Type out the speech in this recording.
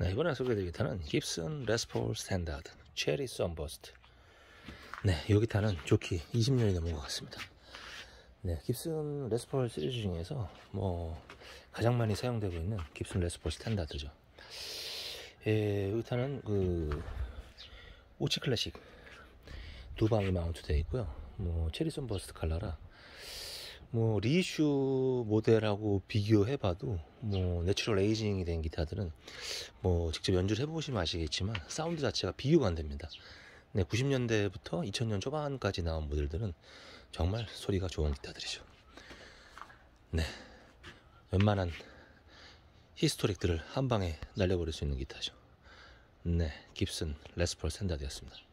네, 이번에 소개해드릴 기타는 깁슨 레스폴 스탠다드 체리 썬버스트 네, 이 기타는 좋기 20년이 넘은 것 같습니다 네, 깁슨 레스폴 시리즈 중에서 뭐 가장 많이 사용되고 있는 깁슨 레스폴 스탠다드죠 예, 이 기타는 그 오치 클래식 두 방이 마운트되어 있고요 뭐 체리 썬버스트 칼라라 뭐 리슈 모델하고 비교해봐도 뭐 내추럴 에이징이 된 기타들은 뭐 직접 연주를 해보시면 아시겠지만 사운드 자체가 비교가 안 됩니다. 네, 90년대부터 2000년 초반까지 나온 모델들은 정말 소리가 좋은 기타들이죠. 네, 웬만한 히스토릭들을 한 방에 날려버릴 수 있는 기타죠. 네, 깁슨 레스폴 샌탠다드였습니다